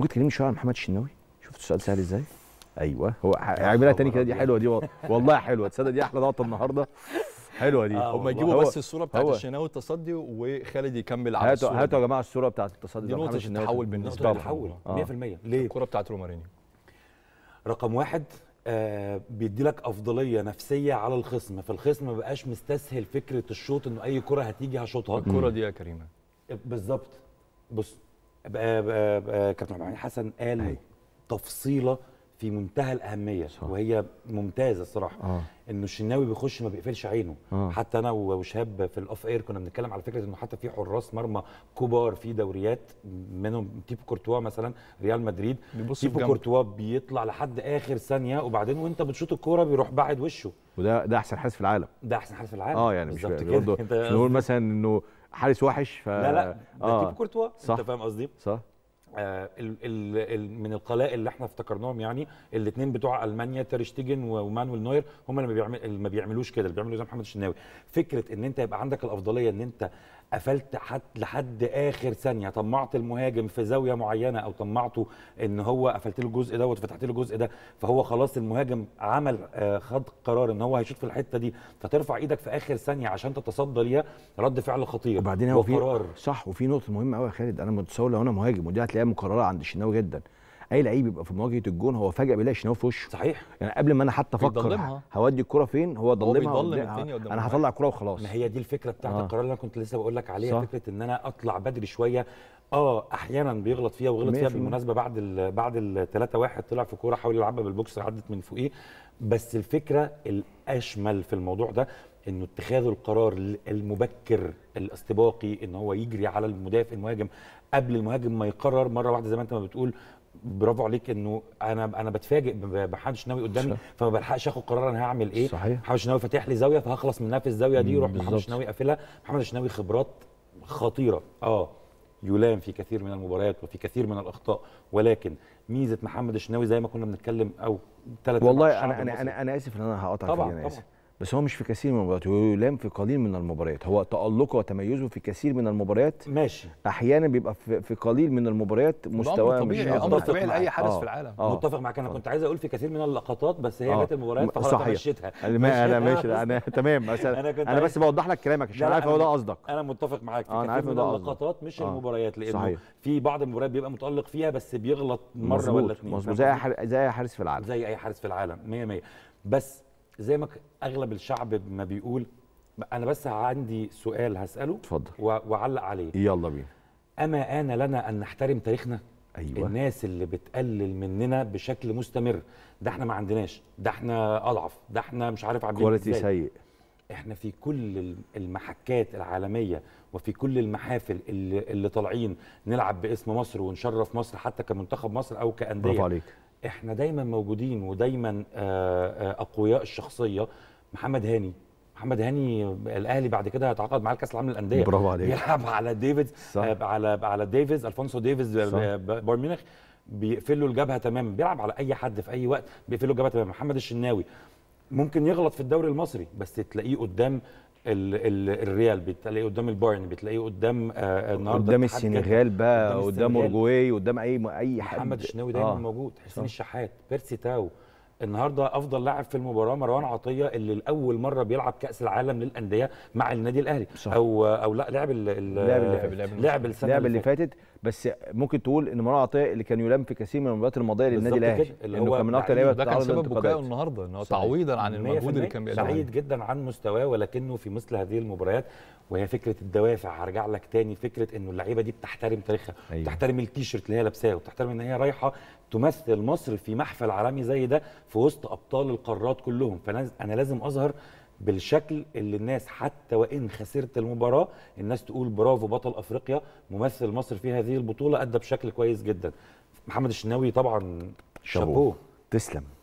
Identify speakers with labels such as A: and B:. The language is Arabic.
A: ممكن تكلمني شويه عن محمد الشناوي شفت السؤال سهل ازاي ايوه هو اعملها تاني كده دي حلوه دي والله حلوه تصدق دي احلى لقطه النهارده حلوه دي آه هم يجيبوا بس الصوره بتاعت الشناوي التصدي وخالد يكمل على الصوره هاتوا يا جماعه الصوره بتاعت التصدي دي نقطه التحول بالنسبه لي تحول 100%
B: ليه الكوره بتاعت رومارينيو رقم واحد آه بيدي لك افضليه نفسيه على الخصم فالخصم ما بقاش مستسهل فكره الشوط انه اي كره هتيجي هشوطها الكره دي يا كريمه بالظبط بص كابتن الرحمن حسن قال أي. أيوه. تفصيله في منتهى الاهميه صح. وهي ممتازه الصراحه آه. انه الشناوي بيخش ما بيقفلش عينه آه. حتى انا وشهاب في الاوف اير كنا بنتكلم على فكره انه حتى في حراس مرمى كبار في دوريات منهم تيبو كورتوا مثلا ريال مدريد تيبو كورتوا بيطلع لحد اخر ثانيه وبعدين وانت بتشوط الكوره بيروح باعد وشه
A: وده ده احسن حارس في العالم ده احسن حارس في العالم اه يعني مش يعني كده نقول مثلا انه حارس وحش ف لا لا ده آه. كورتوا انت
B: فاهم قصدي صح آه، من القلائل اللي احنا افتكرناهم يعني الاثنين بتوع المانيا تيرشتيجن ومانويل نوير هم اللي ما بيعمل ما بيعملوش كده اللي بيعملوا زي محمد الشناوي فكره ان انت يبقى عندك الافضليه ان انت قفلت حد لحد اخر ثانيه طمعت المهاجم في زاويه معينه او طمعته ان هو قفلت له الجزء دوت فتحت له الجزء ده فهو خلاص المهاجم عمل آه، خد قرار ان هو هيشوط في الحته دي فترفع ايدك في اخر ثانيه عشان تتصدى ليها رد فعل خطير وبعدين هو في
A: صح وفي نقطه مهمه قوي يا خالد انا متصور لو انا مهاجم ودي هتلاقيها بطريقه مكرره عند الشناوي جدا اي لعيب يبقى في مواجهه الجون هو فجاه بيلاقي الشناوي في وشه صحيح يعني قبل ما انا حتى افكر هودي الكره فين هو ضلمها قدام انا هطلع الكره وخلاص ما هي
B: دي الفكره بتاعت آه. القرار اللي انا كنت لسه بقول لك عليها فكره ان انا اطلع بدري شويه اه احيانا بيغلط فيها وغلط فيها بالمناسبه بعد الـ بعد ال 3 1 طلع في كوره حاول يلعبها بالبوكس عدت من فوقيه بس الفكره الاشمل في الموضوع ده انه اتخاذ القرار المبكر الاستباقي ان هو يجري على المدافع المهاجم قبل المهاجم ما يقرر مره واحده زي ما انت ما بتقول برافو عليك انه انا انا بتفاجئ بحدش ناوي قدامي فما بلحقش اخد قرار انا هعمل ايه صحيح محمد الشناوي فاتح لي زاويه فهخلص منها في الزاويه دي يروح محمد الشناوي قافلها محمد الشناوي خبرات خطيره اه يلام في كثير من المباريات وفي كثير من الاخطاء ولكن ميزه محمد الشناوي زي ما كنا بنتكلم او ثلاث والله انا انا
A: انا, اسف ان انا هقطع طبعا, طبعًا. انا اسف بس هو مش في كثير من المباريات هو يلام في قليل من المباريات هو تألقه وتميزه في كثير من المباريات ماشي احيانا بيبقى في, قليل من المباريات مستواه طبيعي مش امر طبيعي لاي آه. حارس آه. في العالم آه. متفق
B: معاك انا آه. كنت عايز اقول في كثير من اللقطات بس هي آه. جت المباريات فخلاص مشيتها انا ماشي انا
A: تمام بس انا, أنا بس بوضح لك كلامك عشان عارف هو ده قصدك
B: انا متفق معاك آه، في كثير من اللقطات مش المباريات لانه في بعض المباريات بيبقى متألق فيها بس بيغلط مره ولا اثنين مظبوط زي اي حارس في العالم زي اي حارس في العالم 100 100 بس زي ما اغلب الشعب ما بيقول انا بس عندي سؤال هساله اتفضل واعلق عليه يلا بينا اما ان لنا ان نحترم تاريخنا أيوة. الناس اللي بتقلل مننا بشكل مستمر ده احنا ما عندناش ده احنا اضعف ده احنا مش عارف عاملين كواليتي سيء احنا في كل المحكات العالميه وفي كل المحافل اللي, اللي طالعين نلعب باسم مصر ونشرف مصر حتى كمنتخب مصر او كانديه برافو عليك احنا دايما موجودين ودايما آه، آه، اقوياء الشخصيه محمد هاني محمد هاني الاهلي بعد كده هيتعاقد معاه لكاس العالم للانديه برافو عليك بيلعب على ديفيدز آه، على على ديفيز الفونسو ديفيز بايرن ميونخ بيقفل له الجبهه تماما بيلعب على اي حد في اي وقت بيقفل له الجبهه تماما محمد الشناوي ممكن يغلط في الدوري المصري بس تلاقيه قدام الـ الـ الريال بتلاقيه قدام البايرن بتلاقيه قدام آه النهارده قدام السنغال بقى قدام اورجواي قدام اي اي حد محمد الشناوي دايما آه. موجود حسين آه. الشحات بيرسي تاو النهارده افضل لاعب في المباراه مروان عطيه اللي لاول مره بيلعب كاس العالم للانديه مع النادي الاهلي صح. او او لا لعب لعب لعب السنه لعب اللي
A: فاتت بس ممكن تقول ان مروان عطيه اللي كان يلام في كثير من المباريات الماضيه للنادي الاهلي اللي هو كان من اكثر لعيبه ده كان سبب بكائه النهارده
B: ان هو تعويضا عن المجهود اللي كان بيقدمه سعيد جدا عن مستواه ولكنه في مثل هذه المباريات وهي فكره الدوافع هرجع لك تاني فكره انه اللعيبه دي بتحترم تاريخها أيوة. بتحترم التيشيرت اللي هي لابساه وبتحترم ان هي رايحه تمثل مصر في محفل عالمي زي ده في وسط ابطال القارات كلهم فانا لازم اظهر بالشكل اللي الناس حتى وان خسرت المباراه الناس تقول برافو بطل افريقيا ممثل مصر في هذه البطوله ادى بشكل كويس جدا محمد الشناوي طبعا شابوه
A: تسلم